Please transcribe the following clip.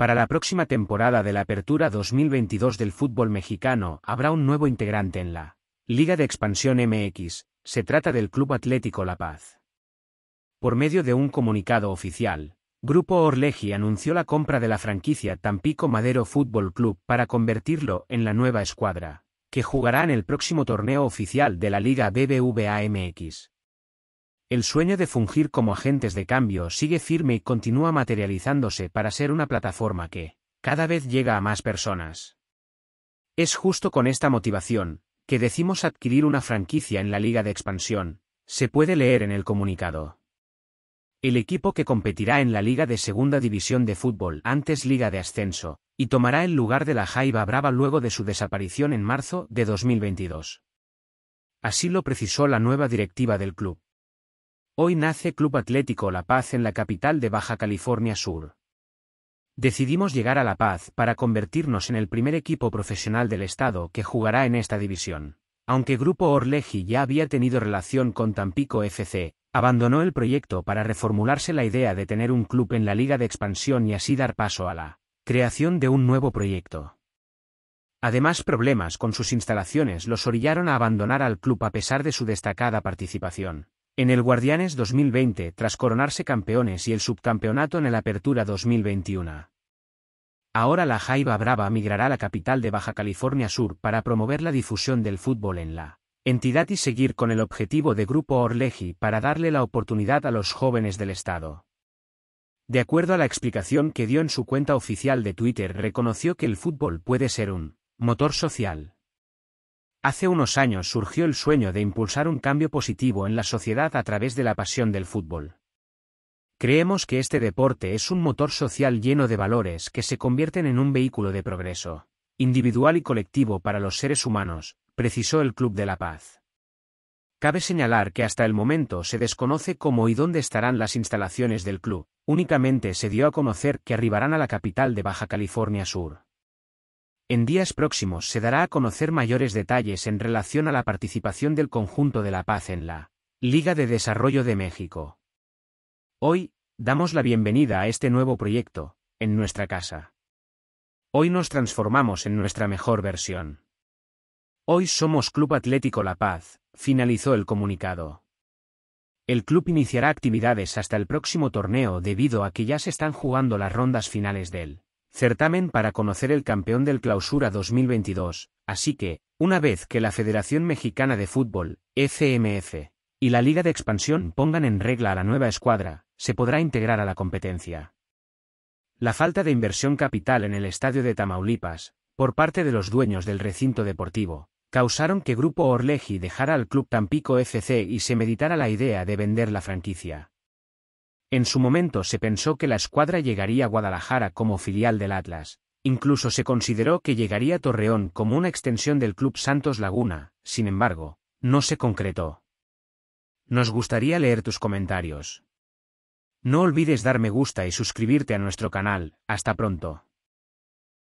Para la próxima temporada de la Apertura 2022 del fútbol mexicano habrá un nuevo integrante en la Liga de Expansión MX, se trata del Club Atlético La Paz. Por medio de un comunicado oficial, Grupo Orlegi anunció la compra de la franquicia Tampico Madero Fútbol Club para convertirlo en la nueva escuadra, que jugará en el próximo torneo oficial de la Liga BBVA MX. El sueño de fungir como agentes de cambio sigue firme y continúa materializándose para ser una plataforma que, cada vez llega a más personas. Es justo con esta motivación, que decimos adquirir una franquicia en la Liga de Expansión, se puede leer en el comunicado. El equipo que competirá en la Liga de Segunda División de Fútbol antes Liga de Ascenso, y tomará el lugar de la Jaiba Brava luego de su desaparición en marzo de 2022. Así lo precisó la nueva directiva del club. Hoy nace Club Atlético La Paz en la capital de Baja California Sur. Decidimos llegar a La Paz para convertirnos en el primer equipo profesional del estado que jugará en esta división. Aunque Grupo Orleji ya había tenido relación con Tampico FC, abandonó el proyecto para reformularse la idea de tener un club en la liga de expansión y así dar paso a la creación de un nuevo proyecto. Además problemas con sus instalaciones los orillaron a abandonar al club a pesar de su destacada participación. En el Guardianes 2020 tras coronarse campeones y el subcampeonato en el Apertura 2021. Ahora la Jaiba Brava migrará a la capital de Baja California Sur para promover la difusión del fútbol en la entidad y seguir con el objetivo de Grupo Orleji para darle la oportunidad a los jóvenes del Estado. De acuerdo a la explicación que dio en su cuenta oficial de Twitter, reconoció que el fútbol puede ser un motor social Hace unos años surgió el sueño de impulsar un cambio positivo en la sociedad a través de la pasión del fútbol. Creemos que este deporte es un motor social lleno de valores que se convierten en un vehículo de progreso, individual y colectivo para los seres humanos, precisó el Club de la Paz. Cabe señalar que hasta el momento se desconoce cómo y dónde estarán las instalaciones del club, únicamente se dio a conocer que arribarán a la capital de Baja California Sur. En días próximos se dará a conocer mayores detalles en relación a la participación del conjunto de la paz en la Liga de Desarrollo de México. Hoy, damos la bienvenida a este nuevo proyecto, en nuestra casa. Hoy nos transformamos en nuestra mejor versión. Hoy somos Club Atlético La Paz, finalizó el comunicado. El club iniciará actividades hasta el próximo torneo debido a que ya se están jugando las rondas finales del certamen para conocer el campeón del Clausura 2022, así que, una vez que la Federación Mexicana de Fútbol, FMF, y la Liga de Expansión pongan en regla a la nueva escuadra, se podrá integrar a la competencia. La falta de inversión capital en el estadio de Tamaulipas, por parte de los dueños del recinto deportivo, causaron que Grupo Orleji dejara al club Tampico FC y se meditara la idea de vender la franquicia. En su momento se pensó que la escuadra llegaría a Guadalajara como filial del Atlas, incluso se consideró que llegaría a Torreón como una extensión del Club Santos Laguna, sin embargo, no se concretó. Nos gustaría leer tus comentarios. No olvides dar me gusta y suscribirte a nuestro canal, hasta pronto.